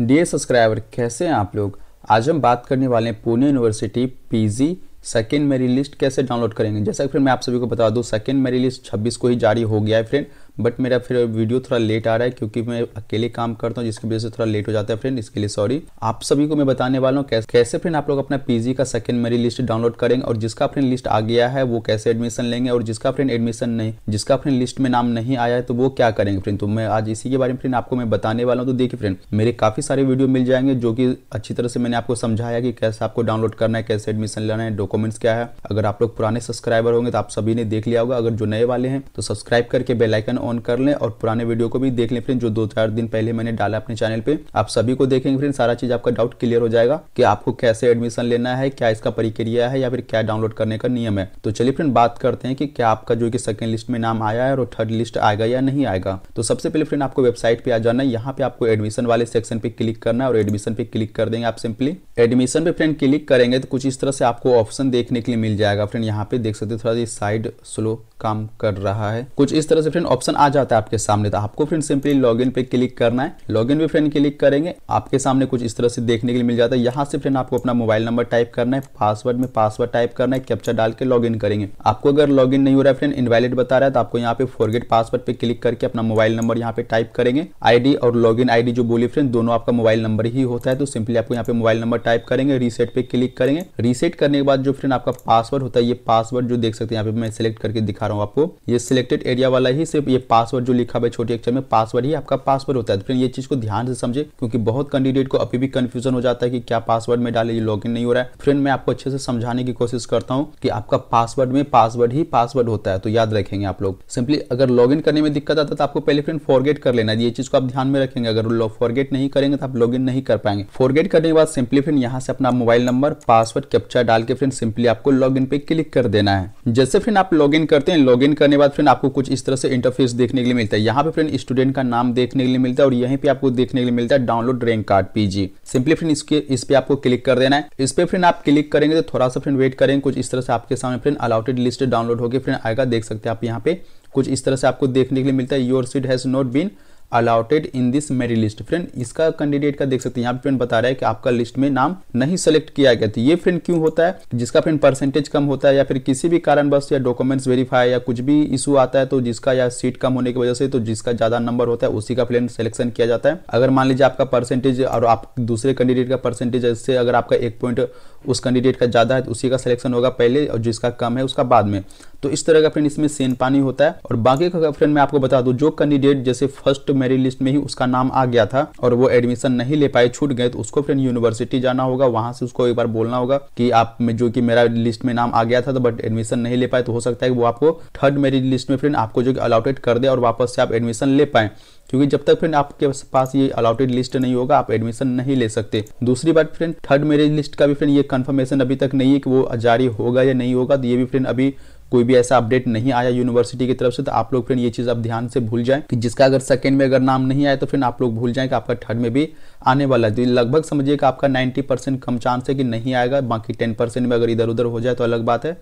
dear subscriber कैसे हैं आप लोग आज हम बात करने वाले हैं Pune university PG second merit list कैसे डाउनलोड करेंगे जैसा कि फ्रेंड मैं आप सभी को बता दूं सेकेंड मेरी लिस्ट 26 को ही जारी हो गया है फ्रेंड बट मेरा फिर वीडियो थोड़ा लेट आ रहा है क्योंकि मैं अकेले काम करता हूँ जिसकी वजह से थोड़ा लेट हो जाता है फ्रेंड इसके लिए सॉरी आप सभी को मैं बताने वाला हूँ कैसे, कैसे फ्रेंड आप लोग अपना पीजी का सेकंड मेरी लिस्ट डाउनलोड करेंगे और जिसका फ्रेंड लिस्ट आ गया है वो कैसे एडमिशन लेंगे और जिसका फ्रेंड एडमिशन नहीं जिसका फ्रेंड लिस्ट में नाम नहीं आया है तो वो क्या करेंगे फ्रेंड तो मैं आज इसी के बारे में फ्रेंड आपको मैं बताने वाला हूँ तो देखिए फ्रेंड मेरे काफी सारे वीडियो मिल जाएंगे जो की अच्छी तरह से मैंने आपको समझाया कि कैसे आपको डाउनलोड करना है कैसे एडमिशन लेना है डॉक्यूमेंट्स क्या है अगर आप लोग पुराने सब्सक्राइबर होंगे तो आप सभी ने देख लिया होगा अगर जो नए वाले हैं तो सब्सक्राइब करके बेलाइकन ऑन कर लें और पुराने वीडियो को भी देख लें फ्रेंड जो दो चार दिन पहले मैंने डाला अपने चैनल पे आप सभी को देखेंगे फ्रेंड सारा चीज आपका डाउट क्लियर हो जाएगा कि आपको कैसे एडमिशन लेना है क्या इसका प्रक्रिया है या फिर क्या डाउनलोड करने का नियम है तो चलिए फ्रेंड बात करते हैं कि क्या आपका जो कि सेकंड लिस्ट में नाम आया है और थर्ड लिस्ट आएगा या नहीं आएगा तो सबसे पहले फ्रेंड आपको वेबसाइट पे आ जाना है यहाँ पे आपको एडमिशन वाले सेक्शन पे क्लिक करना है और एडमिशन पे क्लिक कर देंगे आप सिंपली एडमिशन पे फ्रेंड क्लिक करेंगे तो कुछ इस तरह से आपको ऑप्शन देखने के लिए मिल जाएगा फ्रेंड यहाँ पे देख सकते हो थोड़ा सा साइड स्लो काम कर रहा है कुछ इस तरह से फ्रेंड ऑप्शन ऑप्शन आ जाता है आपके सामने तो आपको फ्रेंड सिंपली लॉगिन पे क्लिक करना है लॉगिन पे फ्रेंड क्लिक करेंगे आपके सामने कुछ इस तरह से देखने के लिए मिल जाता है यहाँ से फ्रेंड आपको अपना मोबाइल नंबर टाइप करना है पासवर्ड में पासवर्ड टाइप करना है कैप्चर डाल के लॉग करेंगे आपको अगर लॉग नहीं हो रहा है फ्रेंड इनवैलिड बता रहा है तो आपको यहाँ पे फॉरगेट पासवर्ड पे क्लिक करके अपना मोबाइल नंबर यहाँ पे टाइप करेंगे आईडी और लॉग इन जो बोली फ्रेंड दोनों आपका मोबाइल नंबर ही होता है तो सिंपली आपको यहाँ पे मोबाइल नंबर टाइप करेंगे रीसेट पे क्लिक करेंगे रीसेट करने के बाद जो फ्रेंड आपका पासवर्ड होता है ये पासवर्ड जो देख सकते हैं यहाँ पे मैं सिलेक्ट करके दिखा रहा हूँ आपको ये सिलेक्टेड एरिया वाला ही सिर्फ ये पासवर्ड जो लिखा हुआ है छोटे अक्षर में पासवर्ड ही आपका पासवर्ड होता है तो फिर ये चीज को ध्यान से समझे क्योंकि बहुत कैंडिडेट को अभी भी कंफ्यूजन हो जाता है कि क्या पासवर्ड में डाले ये लॉगिन नहीं हो रहा है फ्रेंड मैं आपको अच्छे से समझाने की कोशिश करता हूँ कि आपका पासवर्ड में पासवर्ड ही पासवर्ड होता है तो याद रखेंगे आप लोग सिंपली अगर लॉग करने में दिक्कत आता है तो आपको पहले फ्रेंड फॉरगेट कर लेना ये चीज को आप ध्यान में रखेंगे अगर फॉरगेट नहीं करेंगे तो आप लॉग नहीं कर पाएंगे फॉरगेट करने के बाद सिंपली फ्रेंड यहाँ से अपना मोबाइल नंबर पासवर्ड कैप्चर डाल के फ्रेंड सिंपली आपको लॉग पे क्लिक कर देना है जैसे फ्रेंड आप लॉग करते हैं लॉग करने के बाद फ्रेंड आपको कुछ इस तरह से इंटरफेस देखने के लिए मिलता है यहाँ पे फ्रेंड स्टूडेंट का नाम देखने के लिए मिलता है और यहीं पे आपको देखने के लिए मिलता है download rank card PG simply friend इसके इस पे आपको क्लिक कर देना है इस पे फ्रेंड आप क्लिक करेंगे तो थोड़ा सा फ्रेंड वेट करेंगे कुछ इस तरह से आपके सामने फ्रेंड अलाउटेड लिस्ट डाउनलोड होकर फ्रेंड आएगा देख सकते हैं आप यहाँ पे कुछ इस तरह से आपको देखने के लिए मिलता है your seat has not been allotted in this merit list friend इसका कैंडिडेट का देख सकते हैं यहाँ पे फ्रेंड बता रहा है कि आपका लिस्ट में नाम नहीं सेलेक्ट किया गया था तो ये फ्रेंड क्यों होता है जिसका फ्रेंड परसेंटेज कम होता है या फिर किसी भी कारणवश या डॉक्यूमेंट्स वेरीफाई या कुछ भी इशू आता है तो जिसका या सीट कम होने की वजह से तो जिसका ज्यादा नंबर होता है उसी का फ्रेंड सिलेक्शन किया जाता है अगर मान लीजिए आपका परसेंटेज और आप दूसरे कैंडिडेट का परसेंटेज से अगर आपका एक पॉइंट उस कैंडिडेट का ज़्यादा है तो उसी का सिलेक्शन होगा पहले और जिसका कम है उसका बाद में तो इस तरह का फ्रेंड इसमें सेन पानी होता है और बाकी का फ्रेंड मैं आपको बता दूं जो कैंडिडेट जैसे फर्स्ट मेरिट लिस्ट में ही उसका नाम आ गया था और वो एडमिशन नहीं ले पाए छूट गए तो उसको फ्रेंड यूनिवर्सिटी जाना होगा वहां से उसको एक बार बोलना होगा कि आप में जो कि मेरा लिस्ट में नाम आ गया था तो बट एडमिशन नहीं ले पाए तो हो सकता है कि वो आपको थर्ड मेरिट लिस्ट में फ्रेंड आपको जो अलॉटेड कर दे और वापस से आप एडमिशन ले पाए क्योंकि जब तक फ्रेंड आपके पास ये अलाउटेड लिस्ट नहीं होगा आप एडमिशन नहीं ले सकते दूसरी बात फ्रेंड थर्ड मैरिज लिस्ट का भी फ्रेंड ये कंफर्मेशन अभी तक नहीं है कि वो जारी होगा या नहीं होगा तो ये भी फ्रेंड अभी कोई भी ऐसा अपडेट नहीं आया यूनिवर्सिटी की तरफ से तो आप लोग फ्रेंड ये चीज़ आप ध्यान से भूल जाएं कि जिसका अगर सेकंड में अगर नाम नहीं आया तो फिर आप लोग भूल जाएं कि आपका थर्ड में भी आने वाला है तो लगभग समझिए कि आपका 90 परसेंट कम चांस है कि नहीं आएगा बाकी 10 परसेंट में अगर इधर उधर हो जाए तो अलग बात है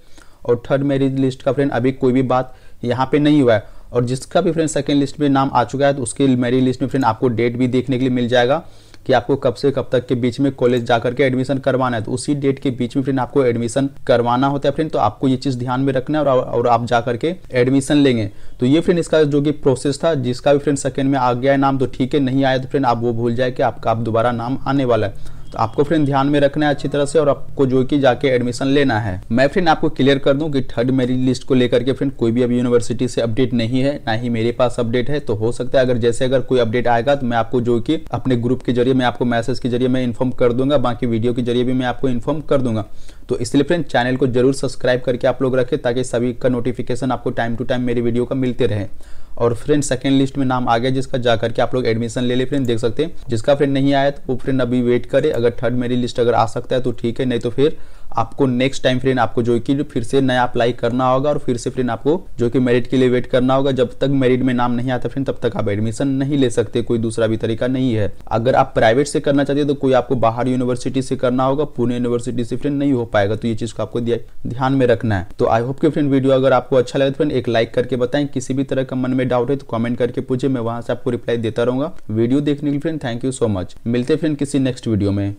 और थर्ड मैरिज लिस्ट का फ्रेंड अभी कोई भी बात यहाँ पे नहीं हुआ है और जिसका भी फ्रेंड सेकेंड लिस्ट में नाम आ चुका है तो उसके मेरिट लिस्ट में फ्रेंड आपको डेट भी देखने के लिए मिल जाएगा कि आपको कब से कब तक के बीच में कॉलेज जा करके एडमिशन करवाना है तो उसी डेट के बीच में फ्रेंड आपको एडमिशन करवाना होता है फ्रेंड तो आपको ये चीज़ ध्यान में रखना है और, और आप जा करके एडमिशन लेंगे तो ये फ्रेंड इसका जो कि प्रोसेस था जिसका भी फ्रेंड सेकेंड में आ गया है नाम तो ठीक है नहीं आया तो फ्रेंड आप वो भूल जाए कि आपका आप दोबारा नाम आने वाला है तो आपको फ्रेंड ध्यान में रखना है अच्छी तरह से और आपको जो कि जाके एडमिशन लेना है मैं फ्रेंड आपको क्लियर कर दूं कि थर्ड मेरिट लिस्ट को लेकर के फ्रेंड कोई भी अभी यूनिवर्सिटी से अपडेट नहीं है ना ही मेरे पास अपडेट है तो हो सकता है अगर जैसे अगर कोई अपडेट आएगा तो मैं आपको जो कि अपने ग्रुप के जरिए मैं आपको मैसेज के जरिए मैं इन्फॉर्म कर दूंगा बाकी वीडियो के जरिए भी मैं आपको इन्फॉर्म कर दूंगा तो इसलिए फ्रेंड चैनल को जरूर सब्सक्राइब करके आप लोग रखें ताकि सभी का नोटिफिकेशन आपको टाइम टू टाइम मेरी वीडियो का मिलते रहे और फ्रेंड सेकंड लिस्ट में नाम आ गया जिसका जा करके आप लोग एडमिशन ले ले फ्रेंड देख सकते हैं जिसका फ्रेंड नहीं आया तो वो फ्रेंड अभी वेट करे अगर थर्ड मेरी लिस्ट अगर आ सकता है तो ठीक है नहीं तो फिर आपको नेक्स्ट टाइम फ्रेंड आपको जो कि फिर से नया अप्लाई करना होगा और फिर से फ्रेंड आपको जो कि मेरिट के लिए वेट करना होगा जब तक मेरिट में नाम नहीं आता फ्रेन तब तक आप एडमिशन नहीं ले सकते कोई दूसरा भी तरीका नहीं है अगर आप प्राइवेट से करना चाहते हैं तो कोई आपको बाहर यूनिवर्सिटी से करना होगा पुणे यूनिवर्सिटी से फ्रेन नहीं हो पाएगा तो ये चीज को आपको ध्यान में रखना है तो आई होप के फ्रेंड वीडियो अगर आपको अच्छा लगे तो फ्रेंड एक लाइक करके बताएं किसी भी तरह का मन में डाउट है तो कमेंट करके पूछे मैं वहां से आपको रिप्लाई देता रहूंगा वीडियो देखने के लिए friend thank you so much मिलते फ्रेंड किसी नेक्स्ट वीडियो में